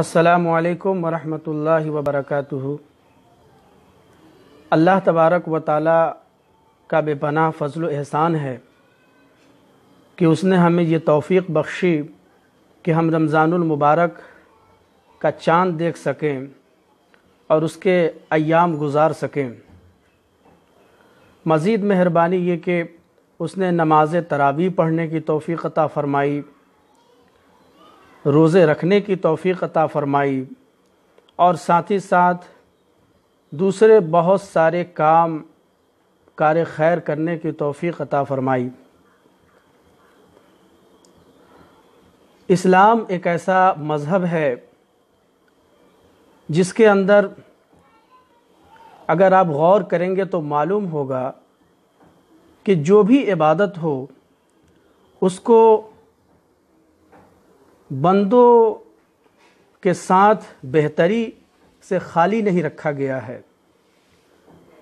असलकम वरहमल वबरक अल्लाह तबारक व ताली का बेपनाह फ़जल एहसान है कि उसने हमें ये तौफ़ी बख्शी कि हम रमज़ानमबारक का चांद देख सकें और उसके अयाम गुजार सकें मज़ीद मेहरबानी ये कि उसने नमाज तरावी पढ़ने की तोफ़ी अता फ़रमाई रोज़े रखने की तौफीक अता फरमाई और साथ ही साथ दूसरे बहुत सारे काम कार खैर करने की तौफीक अता फरमाई इस्लाम एक ऐसा मज़हब है जिसके अंदर अगर आप गौर करेंगे तो मालूम होगा कि जो भी इबादत हो उसको बंदों के साथ बेहतरी से खाली नहीं रखा गया है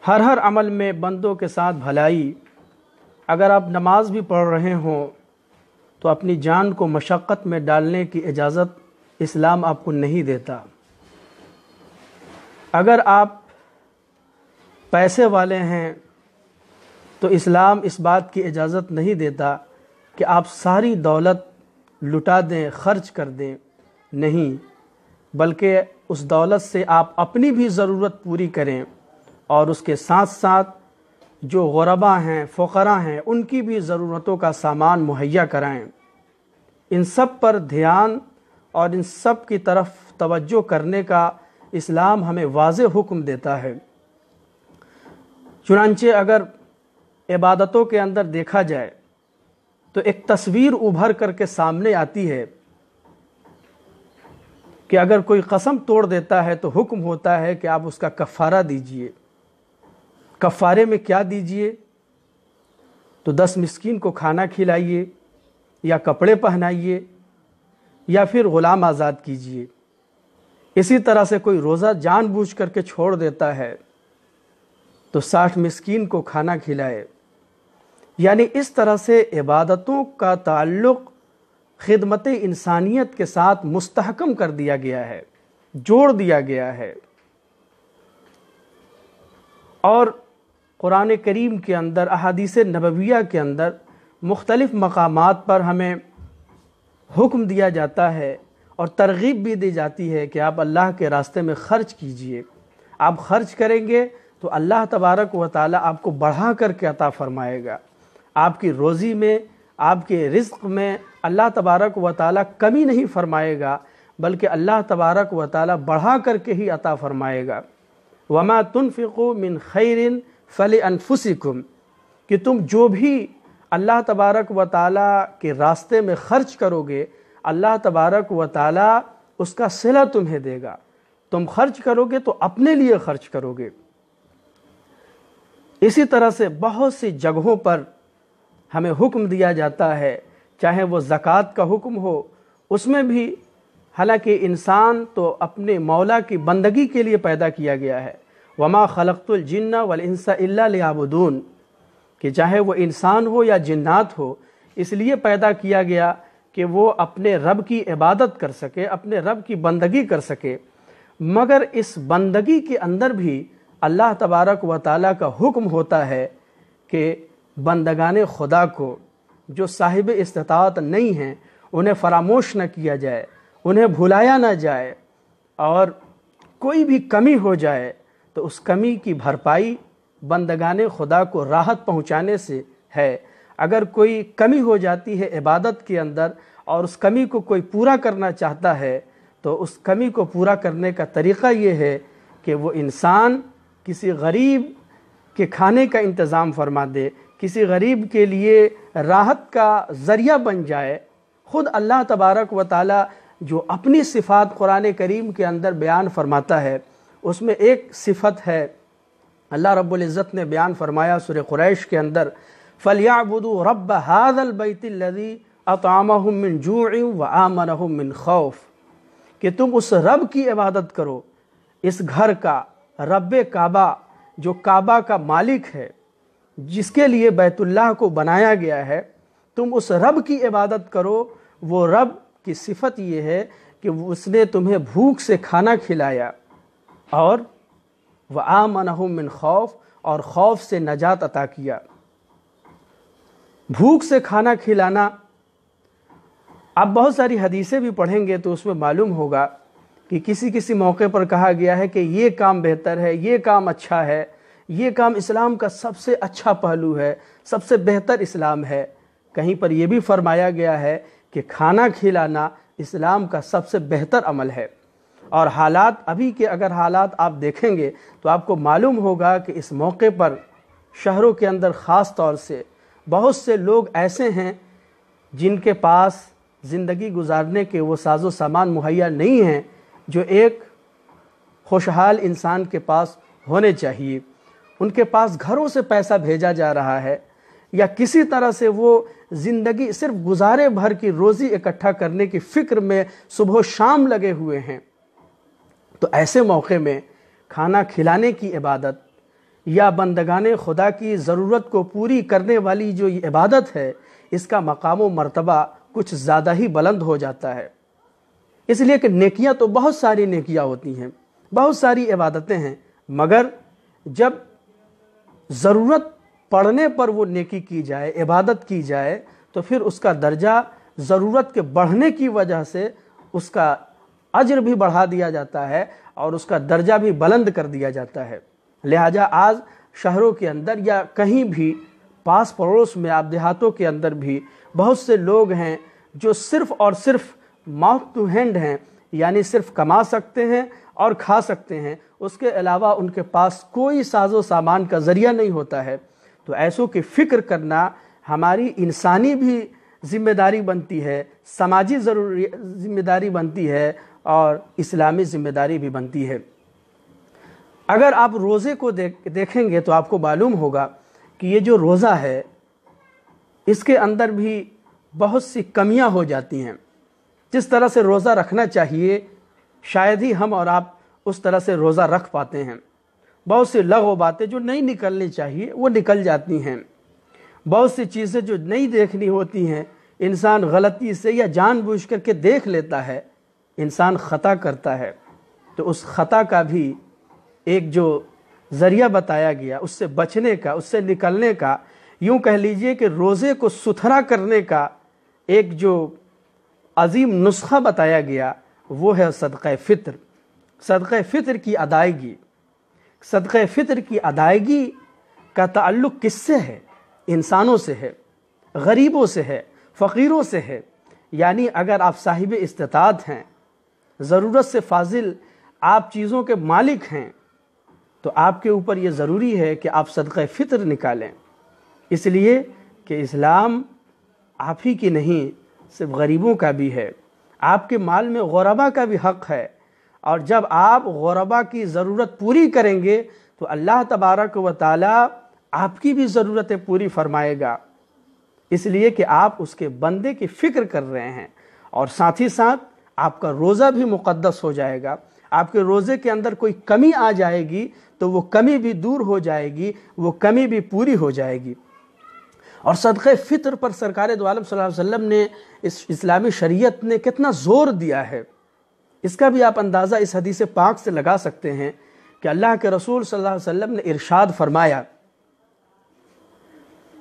हर हर अमल में बंदों के साथ भलाई अगर आप नमाज भी पढ़ रहे हों तो अपनी जान को मशक्क़त में डालने की इजाज़त इस्लाम आपको नहीं देता अगर आप पैसे वाले हैं तो इस्लाम इस बात की इजाज़त नहीं देता कि आप सारी दौलत लुटा दें खर्च कर दें नहीं बल्कि उस दौलत से आप अपनी भी ज़रूरत पूरी करें और उसके साथ साथ जो गरबा हैं फ़करा हैं उनकी भी ज़रूरतों का सामान मुहैया कराएं इन सब पर ध्यान और इन सब की तरफ तवज्जो करने का इस्लाम हमें वाज हुक्म देता है चुनानचे अगर इबादतों के अंदर देखा जाए तो एक तस्वीर उभर करके सामने आती है कि अगर कोई कसम तोड़ देता है तो हुक्म होता है कि आप उसका कफ़ारा दीजिए कफ़ारे में क्या दीजिए तो दस मिस्किन को खाना खिलाइए या कपड़े पहनाइए या फिर ग़ुलाम आज़ाद कीजिए इसी तरह से कोई रोज़ा जानबूझ करके छोड़ देता है तो साठ मिस्किन को खाना खिलाए यानी इस तरह से इबादतों का ताल्लुक़ खिदमत इंसानियत के साथ मुस्तहकम कर दिया गया है जोड़ दिया गया है और क़ुरान करीम के अंदर अहादीस नबविया के अंदर मुख्तलिफ़ मकाम पर हमें हुक्म दिया जाता है और तरगीब भी दी जाती है कि आप अल्लाह के रास्ते में ख़र्च कीजिए आप ख़र्च करेंगे तो अल्लाह तबारक व ताली आपको बढ़ा करके अता फ़रमाएगा आपकी रोज़ी में आपके रिस्क में अल्लाह तबारक व ताली कमी नहीं फरमाएगा बल्कि अल्लाह तबारक व ताली बढ़ा करके ही अता फरमाएगा वमा तुनफ़ो मिन खैरिन फ़ल अनफुसिकुम कि तुम जो भी अल्लाह तबारक व ताली के रास्ते में ख़र्च करोगे अल्लाह तबारक व ताली उसका सिला तुम्हें देगा तुम खर्च करोगे तो अपने लिए खर्च करोगे इसी तरह से बहुत सी जगहों पर हमें हुक्म दिया जाता है चाहे वो ज़क़़त का हुक्म हो उसमें भी हालांकि इंसान तो अपने मौला की बंदगी के लिए पैदा किया गया है वमा खलकतुलजन्ना वलसा अबूदून कि चाहे वो इंसान हो या जिन्नात हो इसलिए पैदा किया गया कि वो अपने रब की इबादत कर सके अपने रब की बंदगी कर सके मगर इस बंदगी के अंदर भी अल्लाह तबारक व ताली का हुक्म होता है कि बंदगाने खुदा को जो साहिब इस्तात नहीं हैं उन्हें फरामोश न किया जाए उन्हें भुलाया ना जाए और कोई भी कमी हो जाए तो उस कमी की भरपाई बंदगाने खुदा को राहत पहुंचाने से है अगर कोई कमी हो जाती है इबादत के अंदर और उस कमी को कोई पूरा करना चाहता है तो उस कमी को पूरा करने का तरीक़ा ये है कि वो इंसान किसी गरीब के खाने का इंतज़ाम फरमा दे किसी गरीब के लिए राहत का ज़रिया बन जाए ख़ुद अल्लाह तबारक व ताली जो अपनी सिफात कुरान करीम के अंदर बयान फरमाता है उसमें एक सिफत है अल्लाह रब्ज़त ने बयान फरमाया सुर क्रैश के अंदर फलिया फ़लियाबुदू रब हादलबैतलदी अतामहमिन जू व आमनहमिन खौफ कि तुम उस रब की इबादत करो इस घर का रब काबा जो काबा का मालिक है जिसके लिए बैतुल्लाह को बनाया गया है तुम उस रब की इबादत करो वो रब की सिफत ये है कि उसने तुम्हें भूख से खाना खिलाया और वह आमन खौफ और खौफ से नजात अता किया भूख से खाना खिलाना आप बहुत सारी हदीसें भी पढ़ेंगे तो उसमें मालूम होगा कि किसी किसी मौके पर कहा गया है कि ये काम बेहतर है ये काम अच्छा है ये काम इस्लाम का सबसे अच्छा पहलू है सबसे बेहतर इस्लाम है कहीं पर यह भी फरमाया गया है कि खाना खिलाना इस्लाम का सबसे बेहतर अमल है और हालात अभी के अगर हालात आप देखेंगे तो आपको मालूम होगा कि इस मौके पर शहरों के अंदर ख़ास तौर से बहुत से लोग ऐसे हैं जिनके पास ज़िंदगी गुजारने के वो साजो सामान मुहैया नहीं हैं जो एक खुशहाल इंसान के पास होने चाहिए उनके पास घरों से पैसा भेजा जा रहा है या किसी तरह से वो ज़िंदगी सिर्फ गुजारे भर की रोज़ी इकट्ठा करने की फ़िक्र में सुबह शाम लगे हुए हैं तो ऐसे मौके में खाना खिलाने की इबादत या बंदगाने खुदा की ज़रूरत को पूरी करने वाली जो ये इबादत है इसका मकाम व मरतबा कुछ ज़्यादा ही बुलंद हो जाता है इसलिए कि नेकियां तो बहुत सारी नेकियां होती हैं बहुत सारी इबादतें हैं मगर जब ज़रूरत पड़ने पर वो नेकी की जाए इबादत की जाए तो फिर उसका दर्जा ज़रूरत के बढ़ने की वजह से उसका अजर भी बढ़ा दिया जाता है और उसका दर्जा भी बुलंद कर दिया जाता है लिहाजा आज शहरों के अंदर या कहीं भी पास पड़ोस में आप देहातों के अंदर भी बहुत से लोग हैं जो सिर्फ़ और सिर्फ माउथ टू हैंड हैं यानी सिर्फ कमा सकते हैं और खा सकते हैं उसके अलावा उनके पास कोई साजो सामान का ज़रिया नहीं होता है तो ऐसों की फ़िक्र करना हमारी इंसानी भी ज़िम्मेदारी बनती है समाजी ज़रूरी ज़िम्मेदारी बनती है और इस्लामी ज़िम्मेदारी भी बनती है अगर आप रोज़े को देख देखेंगे तो आपको मालूम होगा कि ये जो रोज़ा है इसके अंदर भी बहुत सी कमियां हो जाती हैं जिस तरह से रोज़ा रखना चाहिए शायद ही हम और आप उस तरह से रोज़ा रख पाते हैं बहुत सी लघ बातें जो नहीं निकलनी चाहिए वो निकल जाती हैं बहुत सी चीज़ें जो नहीं देखनी होती हैं इंसान गलती से या जानबूझ करके देख लेता है इंसान ख़ता करता है तो उस ख़ता का भी एक जो ज़रिया बताया गया उससे बचने का उससे निकलने का यूँ कह लीजिए कि रोज़े को सुथरा करने का एक जो अजीम नुस्खा बताया गया वो है सदक़ फ़ितर सदक़ फ़ितर की अदायगी सदक़ फ़ितर की अदायगी का ताल्लुक़ किससे है इंसानों से है गरीबों से है फ़कीरों से है यानी अगर आप साहिब इस्तात हैं ज़रूरत से फाजिल आप चीज़ों के मालिक हैं तो आपके ऊपर ये ज़रूरी है कि आप सदक़ फ़ितर निकालें इसलिए कि इस्लाम आप ही की नहीं सिर्फ गरीबों का भी है आपके माल में गौरबा का भी हक़ है और जब आप गौरबा की ज़रूरत पूरी करेंगे तो अल्लाह तबारक व ताल आपकी भी ज़रूरतें पूरी फरमाएगा इसलिए कि आप उसके बंदे की फ़िक्र कर रहे हैं और साथ ही साथ आपका रोज़ा भी मुक़दस हो जाएगा आपके रोज़े के अंदर कोई कमी आ जाएगी तो वो कमी भी दूर हो जाएगी वो कमी भी पूरी हो जाएगी और सदक़ फ़ितर पर सरकार दोआलम वसल्लम ने इस इस्लामी शरीयत ने कितना ज़ोर दिया है इसका भी आप अंदाज़ा इस हदीस पाक से लगा सकते हैं कि अल्लाह के रसूल सल्लल्लाहु अलैहि वसल्लम ने इरशाद फरमाया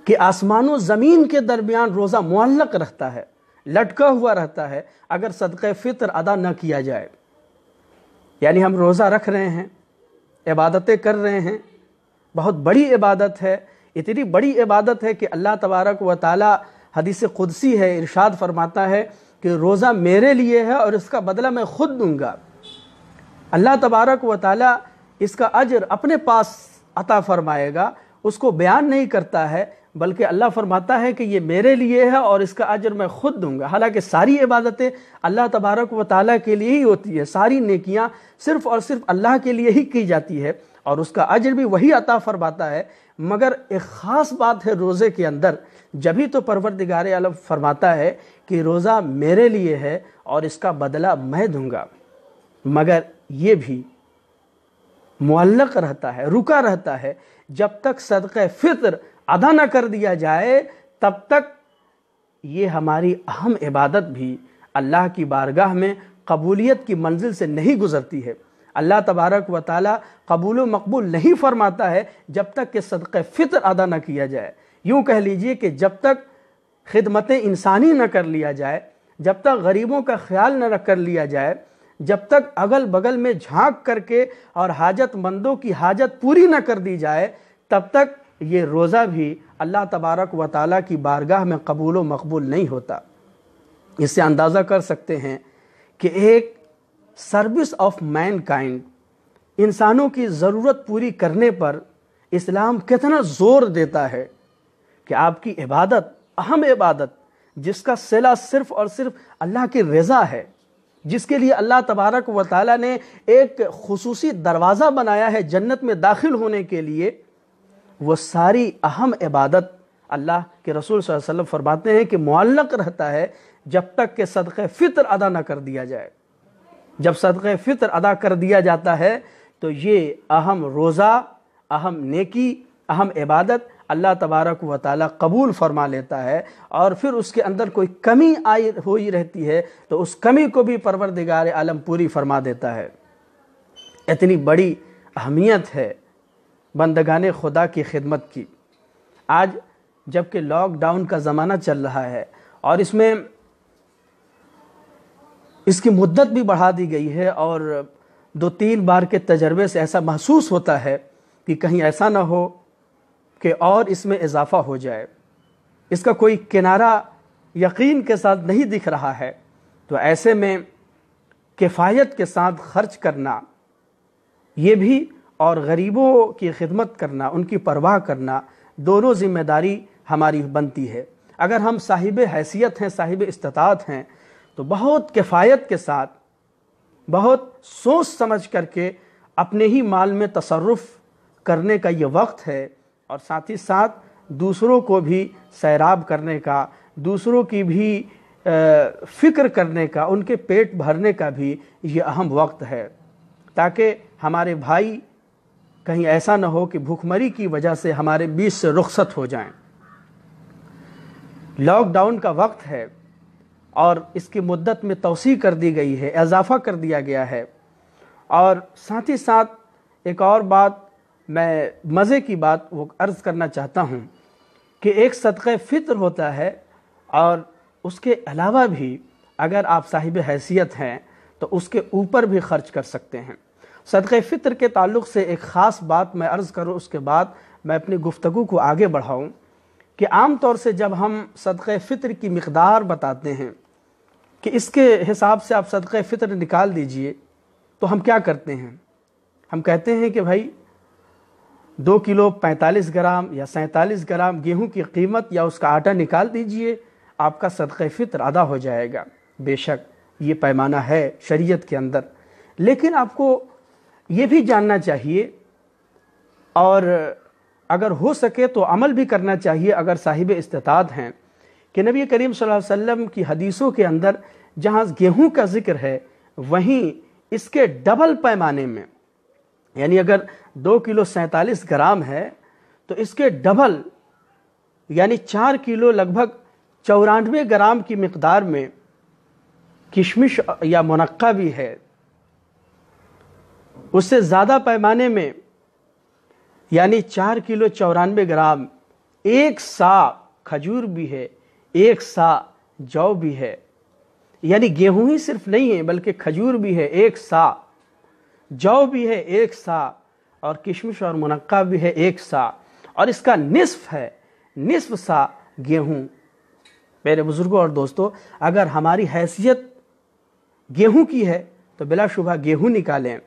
कि आसमान ज़मीन के दरमियान रोज़ा मुल्लक रहता है लटका हुआ रहता है अगर सदक़ फ़ितर अदा न किया जाए यानी हम रोज़ा रख रहे हैं इबादतें कर रहे हैं बहुत बड़ी इबादत है इतनी बड़ी इबादत है कि अल्लाह तबारक व ताली हदीस खुदसी है इरशाद फरमाता है कि रोज़ा मेरे लिए है और इसका बदला मैं ख़ुद दूँगा अल्लाह तबारक व ताली इसका अजर अपने पास अता फरमाएगा उसको बयान नहीं करता है बल्कि अल्लाह फरमाता है कि ये मेरे लिए है और इसका अजर मैं खुद दूंगा हालांकि सारी इबादतें अल्लाह तबारक व ताली के लिए ही होती है सारी नकियाँ सिर्फ़ और सिर्फ अल्लाह के लिए ही की जाती है और उसका अजर भी वही अता फरमाता है मगर एक ख़ास बात है रोज़े के अंदर जब ही तो परवरदिगार आलम फरमाता है कि रोज़ा मेरे लिए है और इसका बदला मैं दूंगा मगर ये भी मुल्लक रहता है रुका रहता है जब तक सदक़ फितर अदा न कर दिया जाए तब तक ये हमारी अहम इबादत भी अल्लाह की बारगाह में कबूलियत की मंजिल से नहीं गुजरती है अल्लाह तबारक व ताली कबूल मकबूल नहीं फरमाता है जब तक कि सदक़ फ़ितर अदा न किया जाए यूँ कह लीजिए कि जब तक खिदमत इंसानी न कर लिया जाए जब तक गरीबों का ख्याल न कर लिया जाए जब तक अगल बगल में झांक करके और हाजतमंदों की हाजत पूरी न कर दी जाए तब तक ये रोज़ा भी अल्लाह तबारक व ताली की बारगाह में कबूल मकबूल नहीं होता इससे अंदाज़ा कर सकते हैं कि एक सर्विस ऑफ मैन काइंड इंसानों की ज़रूरत पूरी करने पर इस्लाम कितना ज़ोर देता है कि आपकी इबादत अहम इबादत जिसका सिला सिर्फ और सिर्फ अल्लाह की रज़ा है जिसके लिए अल्लाह तबारक व ताली ने एक खसूसी दरवाज़ा बनाया है जन्नत में दाखिल होने के लिए वो सारी अहम इबादत अल्लाह के रसूल वसल्लम फरमाते हैं कि मुअल्लक रहता है जब तक के सदक़ फ़ितर अदा ना कर दिया जाए जब सदक़ फ़ितर अदा कर दिया जाता है तो ये अहम रोज़ा अहम नेकी अहम इबादत अल्लाह तबारक व ताली कबूल फरमा लेता है और फिर उसके अंदर कोई कमी आई हो ही रहती है तो उस कमी को भी परवरदिगार आलम पूरी फरमा देता है इतनी बड़ी अहमियत है बंदगान खुदा की खिदमत की आज जबकि लॉकडाउन का ज़माना चल रहा है और इसमें इसकी मुद्दत भी बढ़ा दी गई है और दो तीन बार के तजर्बे से ऐसा महसूस होता है कि कहीं ऐसा ना हो कि और इसमें इजाफा हो जाए इसका कोई किनारा यकीन के साथ नहीं दिख रहा है तो ऐसे में किफ़ायत के साथ खर्च करना ये भी और गरीबों की खिदमत करना उनकी परवाह करना दोनों ज़िम्मेदारी हमारी बनती है अगर हम साहिब हैसियत हैं साहिब इस्तात हैं तो बहुत किफ़ायत के साथ बहुत सोच समझ करके अपने ही माल में तसरफ़ करने का ये वक्त है और साथ ही साथ दूसरों को भी सैराब करने का दूसरों की भी फ़िक्र करने का उनके पेट भरने का भी ये अहम वक्त है ताकि हमारे भाई कहीं ऐसा ना हो कि भूखमरी की वजह से हमारे बीच से रुखसत हो जाएं लॉकडाउन का वक्त है और इसकी मुद्दत में तोसी कर दी गई है इजाफा कर दिया गया है और साथ ही साथ एक और बात मैं मज़े की बात वो अर्ज़ करना चाहता हूँ कि एक सदक़ फ़ितर होता है और उसके अलावा भी अगर आप साहिब हैसियत हैं तो उसके ऊपर भी खर्च कर सकते हैं सदक़ फ़ितर के ताल्लुक से एक ख़ास बात मैं अर्ज़ करूँ उसके बाद मैं अपनी गुफ्तु को आगे बढ़ाऊँ कि आम तौर से जब हम सदक़ फ़ितर की मकदार बताते हैं कि इसके हिसाब से आप सदक़ फ़ितर निकाल दीजिए तो हम क्या करते हैं हम कहते हैं कि भाई दो किलो पैंतालीस ग्राम या सैंतालीस ग्राम गेहूं की कीमत या उसका आटा निकाल दीजिए आपका सदक़ फ़ितर अदा हो जाएगा बेशक ये पैमाना है शरीयत के अंदर लेकिन आपको ये भी जानना चाहिए और अगर हो सके तो अमल भी करना चाहिए अगर साहिब इस्तात हैं कि नबी करीम सल्लल्लाहु अलैहि वसल्लम की हदीसों के अंदर जहां गेहूं का जिक्र है वहीं इसके डबल पैमाने में यानी अगर दो किलो सैतालीस ग्राम है तो इसके डबल यानी चार किलो लगभग चौरानवे ग्राम की मकदार में किशमिश या मुनक्का भी है उससे ज़्यादा पैमाने में यानी चार किलो चौरानवे ग्राम एक सा खजूर भी है एक सा जौ भी है यानी गेहूं ही सिर्फ नहीं है बल्कि खजूर भी है एक सा जौ भी है एक सा और किशमिश और मुनक्का भी है एक सा और इसका निसफ है निसफ सा गेहूं मेरे बुज़ुर्गों और दोस्तों अगर हमारी हैसियत गेहूं की है तो बिलाशुबा गेहूं निकालें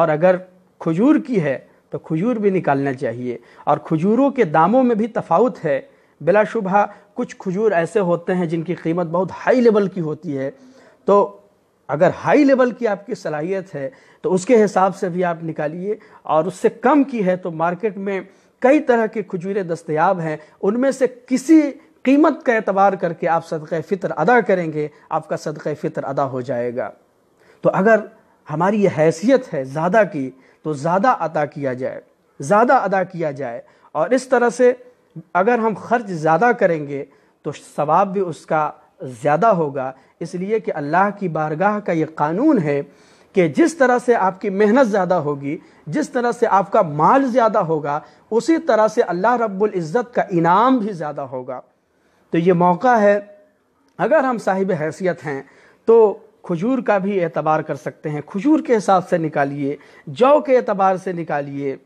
और अगर खजूर की है तो खजूर भी निकालना चाहिए और खजूरों के दामों में भी तफावत है बिलाशुबा कुछ खजूर ऐसे होते हैं जिनकी कीमत बहुत हाई लेवल की होती है तो अगर हाई लेवल की आपकी सलाहियत है तो उसके हिसाब से भी आप निकालिए और उससे कम की है तो मार्केट में कई तरह के खजूरें दस्तियाब हैं उनमें से किसी कीमत का एतबार करके आप सदक़ फ़ितर अदा करेंगे आपका सदक़ फ़ितर अदा हो जाएगा तो अगर हमारी यह हैसियत है ज़्यादा की तो ज़्यादा अदा किया जाए ज़्यादा अदा किया जाए और इस तरह से अगर हम खर्च ज़्यादा करेंगे तो सवाब भी उसका ज़्यादा होगा इसलिए कि अल्लाह की बारगाह का ये कानून है कि जिस तरह से आपकी मेहनत ज़्यादा होगी जिस तरह से आपका माल ज़्यादा होगा उसी तरह से अल्लाह रब्बुल इज़्ज़त का इनाम भी ज़्यादा होगा तो ये मौका है अगर हम साहिब हैसियत हैं तो खजूर का भी एतबार कर सकते हैं खजूर के हिसाब से निकालिए जौ के एतबार से निकालिए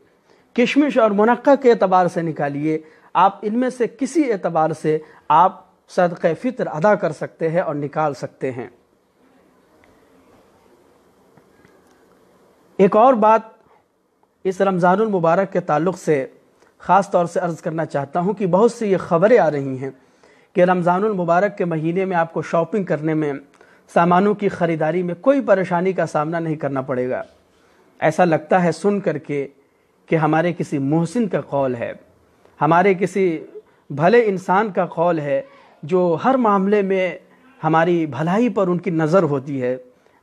किशमिश और मुनक्का के एतबार से निकालिए आप इनमें से किसी एतबार से आप सदक़ फितर अदा कर सकते हैं और निकाल सकते हैं एक और बात इस रमज़ानमबारक के ताल्लुक़ से ख़ास तौर से अर्ज़ करना चाहता हूँ कि बहुत सी ये ख़बरें आ रही हैं कि रमज़ानमबारक के महीने में आपको शॉपिंग करने में सामानों की ख़रीदारी में कोई परेशानी का सामना नहीं करना पड़ेगा ऐसा लगता है सुन करके कि हमारे किसी मोहसिन का कौल है हमारे किसी भले इंसान का कौल है जो हर मामले में हमारी भलाई पर उनकी नज़र होती है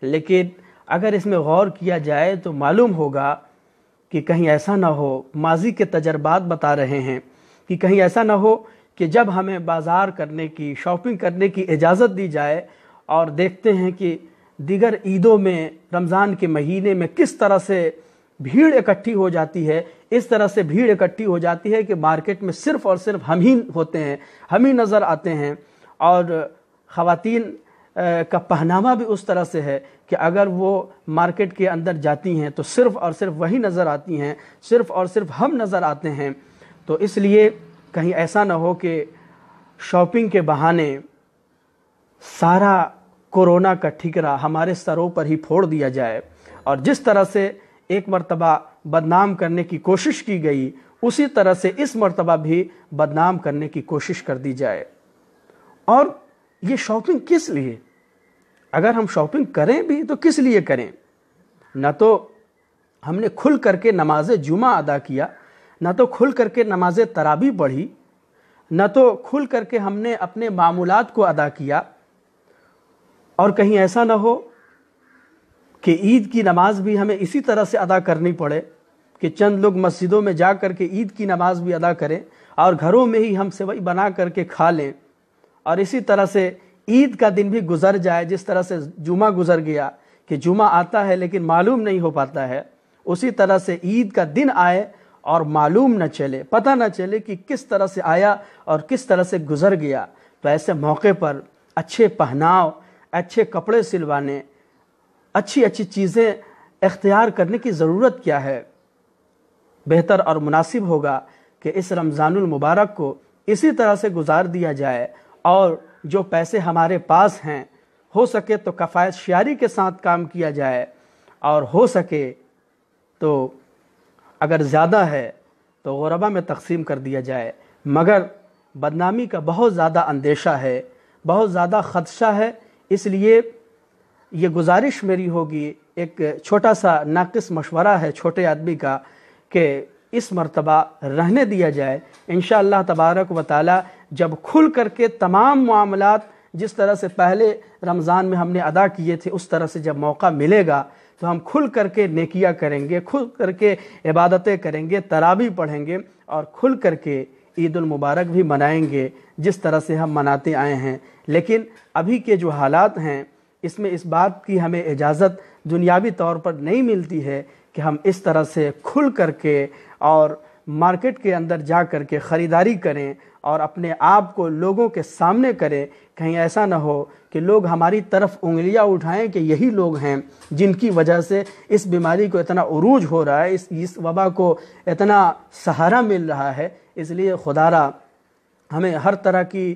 लेकिन अगर इसमें गौर किया जाए तो मालूम होगा कि कहीं ऐसा ना हो माजी के तजर्बात बता रहे हैं कि कहीं ऐसा ना हो कि जब हमें बाज़ार करने की शॉपिंग करने की इजाज़त दी जाए और देखते हैं कि दिगर ईदों में रमज़ान के महीने में किस तरह से भीड़ इकट्ठी हो जाती है इस तरह से भीड़ इकट्ठी हो जाती है कि मार्केट में सिर्फ और सिर्फ हम ही होते हैं हम ही नज़र आते हैं और ख़वातीन का पहनावा भी उस तरह से है कि अगर वो मार्केट के अंदर जाती हैं तो सिर्फ और सिर्फ वही नज़र आती हैं सिर्फ और सिर्फ हम नज़र आते हैं तो इसलिए कहीं ऐसा ना हो कि शॉपिंग के बहाने सारा कोरोना का ठिकरा हमारे सरों पर ही फोड़ दिया जाए और जिस तरह से एक मरतबा बदनाम करने की कोशिश की गई उसी तरह से इस मरतबा भी बदनाम करने की कोशिश कर दी जाए और ये शॉपिंग किस लिए अगर हम शॉपिंग करें भी तो किस लिए करें न तो हमने खुल करके नमाज जुमा अदा किया न तो खुल करके नमाज तराबी पढ़ी न तो खुल करके हमने अपने मामूलत को अदा किया और कहीं ऐसा ना हो कि ईद की नमाज़ भी हमें इसी तरह से अदा करनी पड़े कि चंद लोग मस्जिदों में जा कर के ईद की नमाज़ भी अदा करें और घरों में ही हम सेवई बना करके खा लें और इसी तरह से ईद का दिन भी गुजर जाए जिस तरह से जुमा गुजर गया कि जुमा आता है लेकिन मालूम नहीं हो पाता है उसी तरह से ईद का दिन आए और मालूम न चले पता न चले कि किस तरह से आया और किस तरह से गुजर गया तो ऐसे मौके पर अच्छे पहनाव अच्छे कपड़े सिलवाने अच्छी अच्छी चीज़ें इख्तियार करने की ज़रूरत क्या है बेहतर और मुनासिब होगा कि इस रमज़ानमबारक को इसी तरह से गुजार दिया जाए और जो पैसे हमारे पास हैं हो सके तो कफ़ायत शारी के साथ काम किया जाए और हो सके तो अगर ज़्यादा है तो गरबा में तकसीम कर दिया जाए मगर बदनामी का बहुत ज़्यादा अंदेशा है बहुत ज़्यादा ख़दशा है इसलिए ये गुजारिश मेरी होगी एक छोटा सा नाकस मशवरा है छोटे आदमी का कि इस मरतबा रहने दिया जाए इन तबारक व ताली जब खुल करके तमाम मामलात जिस तरह से पहले रमज़ान में हमने अदा किए थे उस तरह से जब मौका मिलेगा तो हम खुल करके नेकिया करेंगे खुल करके इबादतें करेंगे तराबी पढ़ेंगे और खुल करके के ईदालमबारक भी मनाएंगे जिस तरह से हम मनाते आए हैं लेकिन अभी के जो हालात हैं इसमें इस बात की हमें इजाज़त दुनियावी तौर पर नहीं मिलती है कि हम इस तरह से खुल करके और मार्केट के अंदर जा कर के ख़रीदारी करें और अपने आप को लोगों के सामने करें कहीं ऐसा ना हो कि लोग हमारी तरफ उंगलियां उठाएं कि यही लोग हैं जिनकी वजह से इस बीमारी को इतना उरूज हो रहा है इस इस वबा को इतना सहारा मिल रहा है इसलिए खुदारा हमें हर तरह की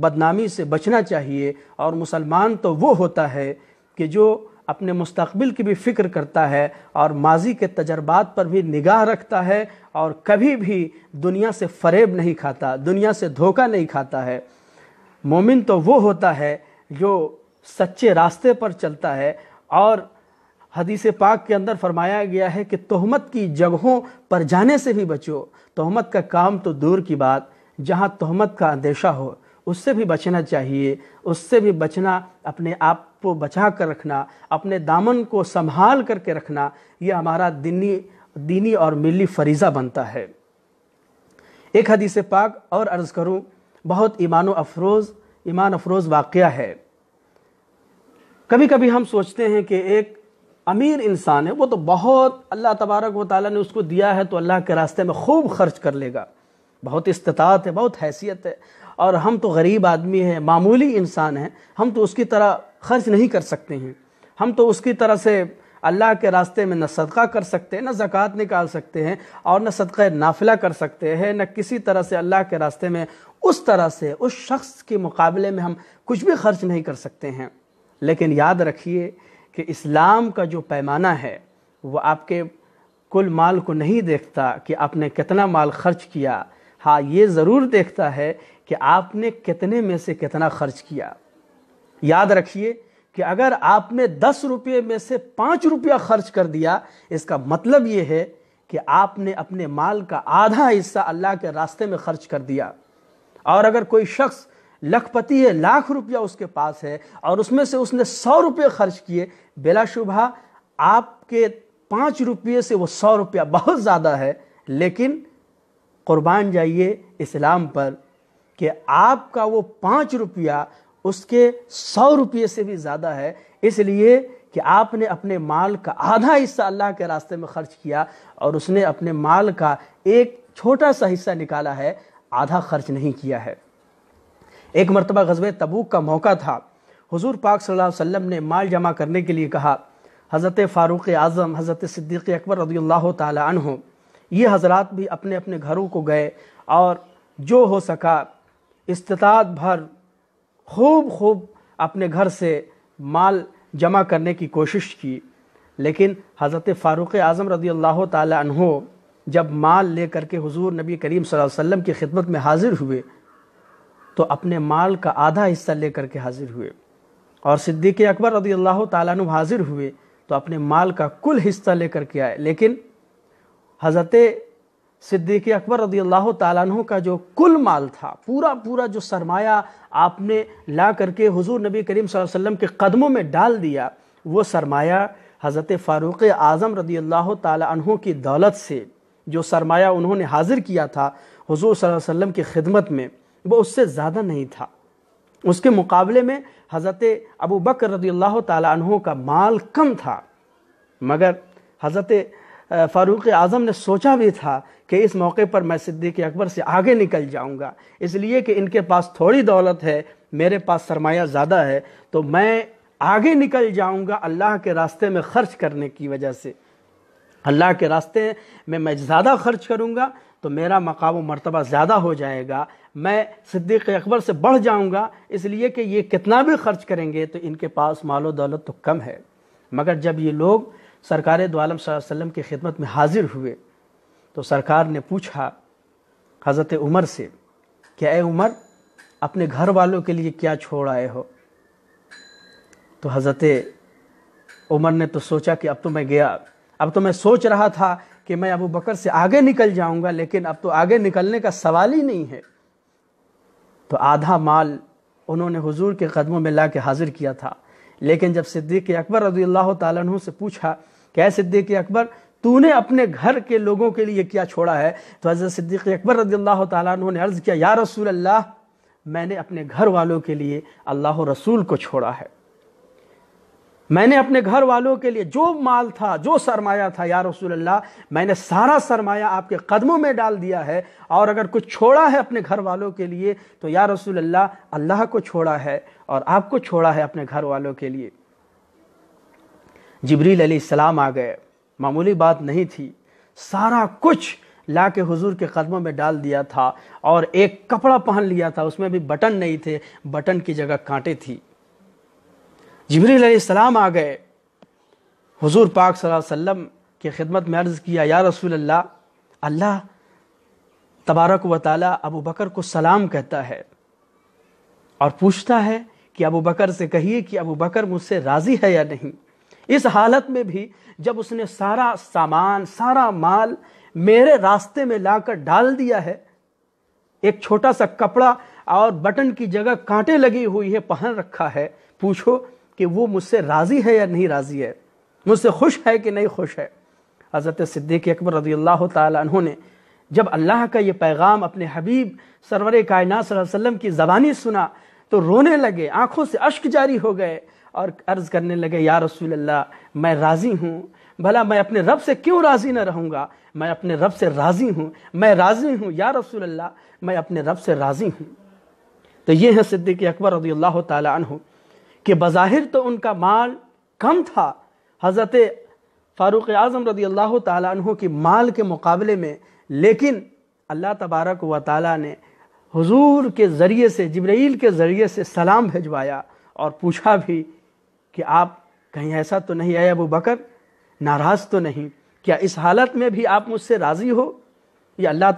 बदनामी से बचना चाहिए और मुसलमान तो वो होता है कि जो अपने मुस्तबिल की भी फ़िक्र करता है और माजी के तजर्बात पर भी निगाह रखता है और कभी भी दुनिया से फरेब नहीं खाता दुनिया से धोखा नहीं खाता है मोमिन तो वो होता है जो सच्चे रास्ते पर चलता है और हदीस पाक के अंदर फरमाया गया है कि तहमत की जगहों पर जाने से भी बचो तहमत का काम तो दूर की बात जहाँ तहमत का अंदेशा हो उससे भी बचना चाहिए उससे भी बचना अपने आप को बचा कर रखना अपने दामन को संभाल करके रखना यह हमारा दिनी दीनी और मिली फरीज़ा बनता है एक हदीस पाक और अर्ज़ करूँ बहुत ईमान अफरोज़ ईमान अफरोज़ वाक़ है कभी कभी हम सोचते हैं कि एक अमीर इंसान है वो तो बहुत अल्लाह तबारक व ताली ने उसको दिया है तो अल्लाह के रास्ते में खूब खर्च कर लेगा बहुत इस्तात है बहुत हैसियत है और हम तो गरीब आदमी हैं मामूली इंसान हैं हम तो उसकी तरह खर्च नहीं कर सकते हैं हम तो उसकी तरह से अल्लाह के रास्ते में न सदका कर सकते हैं न ज़क़़त निकाल सकते हैं और न सदक़ नाफिला कर सकते हैं न किसी तरह से अल्लाह के रास्ते में उस तरह से उस शख्स के मुकाबले में हम कुछ भी खर्च नहीं कर सकते हैं लेकिन याद रखिए कि इस्लाम का जो पैमाना है वो आपके कुल माल को नहीं देखता कि आपने कितना माल खर्च किया हाँ ये ज़रूर देखता है कि आपने कितने में से कितना खर्च किया याद रखिए कि अगर आपने दस रुपये में से पाँच रुपया खर्च कर दिया इसका मतलब ये है कि आपने अपने माल का आधा हिस्सा अल्लाह के रास्ते में खर्च कर दिया और अगर कोई शख्स लखपति है लाख रुपया उसके पास है और उसमें से उसने सौ रुपये खर्च किए बेलाशुबा आपके पाँच रुपये से वो सौ रुपया बहुत ज़्यादा है लेकिन कुर्बान जाइए इस्लाम पर कि आपका वो पाँच रुपया उसके सौ रुपये से भी ज़्यादा है इसलिए कि आपने अपने माल का आधा हिस्सा अल्लाह के रास्ते में खर्च किया और उसने अपने माल का एक छोटा सा हिस्सा निकाला है आधा खर्च नहीं किया है एक मरतबा गजब तबूक का मौका था हुजूर पाक सल्लल्लाहु अलैहि वसल्लम ने माल जमा करने के लिए कहा हज़रत फ़ारूक़ आज़म हज़रत सिद्दीक़ अकबर रदी तहों ये हजरत भी अपने अपने घरों को गए और जो हो सका इस्तात भर खूब खूब अपने घर से माल जमा करने की कोशिश की लेकिन हज़रत फ़ारूक़ आज़म रदी अल्लाह तहो जब माल ले के हुजूर नबी करीम वसल्लम की खिदमत में हाज़िर हुए तो अपने माल का आधा हिस्सा ले करके हाज़िर हुए और सिद्दीक़ अकबर रदी अल्लाह तु हाज़िर हुए तो अपने माल का कुल हिस्सा ले करके आए लेकिन हज़रत सिद्दीक अकबर रदी अल्लाह तु का जो कुल माल था पूरा पूरा जो सरमाया आपने ला करके हुजूर नबी करीम वसल्लम के कदमों में डाल दिया वो सरमाया हज़रत फ़ारूक़ आज़म रदी अल्लाह तु की दौलत से जो सरमाया उन्होंने हाजिर किया था हुजूर वसल्लम की खिदमत में वो उससे ज़्यादा नहीं था उसके मुकाबले में हज़रत अबू बकर रदी अल्लाह तु का माल कम था मगर हज़रत फ़ारूक आज़म ने सोचा भी था कि इस मौके पर मैं सिद्दीक अकबर से आगे निकल जाऊंगा इसलिए कि इनके पास थोड़ी दौलत है मेरे पास सरमाया ज़्यादा है तो मैं आगे निकल जाऊंगा अल्लाह के रास्ते में ख़र्च करने की वजह से अल्लाह के रास्ते में मैं ज़्यादा खर्च करूँगा तो मेरा मकाम मरतबा ज़्यादा हो जाएगा मैं सिद्दीक़ अकबर से बढ़ जाऊँगा इसलिए कि ये कितना भी खर्च करेंगे तो इनके पास मालो दौलत तो कम है मगर जब ये लोग सरकार दोआलम सल्लम की खिदमत में हाजिर हुए तो सरकार ने पूछा हज़रत उमर से कि ए उमर अपने घर वालों के लिए क्या छोड़ आए हो तो हज़रत उमर ने तो सोचा कि अब तो मैं गया अब तो मैं सोच रहा था कि मैं अबू बकर से आगे निकल जाऊंगा लेकिन अब तो आगे निकलने का सवाल ही नहीं है तो आधा माल उन्होंने हुजूर के कदमों में ला के हाजिर किया था लेकिन जब सिद्दीक अकबर रजील्ला तु से पूछा क्या सिद्दीक अकबर तूने अपने घर के लोगों के लिए क्या छोड़ा है तो हज़रत सिद्दीक अकबर रजी अल्लाह तुमने ने अर्ज़ किया या रसूल अल्लाह मैंने अपने घर वालों के लिए अल्लाह रसूल को छोड़ा है मैंने अपने घर वालों के लिए जो माल था जो सरमाया था या रसूल अल्लाह मैंने सारा सरमाया आपके कदमों में डाल दिया है और अगर कुछ छोड़ा है अपने घर वालों के लिए तो या रसूल अल्लाह अल्लाह को छोड़ा है और आपको छोड़ा है अपने घर वालों के लिए जबरील सलाम आ गए मामूली बात नहीं थी सारा कुछ ला के हजूर के कदमों में डाल दिया था और एक कपड़ा पहन लिया था उसमें भी बटन नहीं थे बटन की जगह कांटे थी जबरील सलाम आ गए हुजूर पाक वसल्लम की खिदमत में अर्ज़ किया या रसूल अल्लाह अल्लाह तबारक व ताली अबू बकर को सलाम कहता है और पूछता है कि अबू बकर से कहिए कि अबू बकर मुझसे राज़ी है या नहीं इस हालत में भी जब उसने सारा सामान सारा माल मेरे रास्ते में लाकर डाल दिया है एक छोटा सा कपड़ा और बटन की जगह कांटे लगी हुई है पहन रखा है पूछो कि वो मुझसे राज़ी है या नहीं राज़ी है मुझसे खुश है कि नहीं खुश है हज़रत सिद्दीक अकबर रजी अल्लाह तु ने जब अल्लाह का ये पैगाम अपने हबीब सरवर कायनात वसल्लम की ज़बानी सुना तो रोने लगे आंखों से अश्क जारी हो गए और अर्ज़ करने लगे या रसूल अल्लाह मैं राज़ी हूँ भला मैं अपने रब से क्यों राज़ी ना रहूँगा मैं अपने रब से राज़ी हूँ मैं राज़ी हूँ या रसूल अल्लाह मैं अपने रब से राज़ी हूँ तो ये हैं सिद्दीक अकबर रजी अल्लाह तु कि बज़ाहिर तो उनका माल कम था हज़रत फ़ारूक आज़म रजी अल्लाह तु की माल के मुकाबले में लेकिन अल्लाह तबारक व ताली ने हुजूर के ज़रिए से जबरील के ज़रिए से सलाम भिजवाया और पूछा भी कि आप कहीं ऐसा तो नहीं आया अबू बकर नाराज़ तो नहीं क्या इस हालत में भी आप मुझसे राज़ी हो या अल्लाह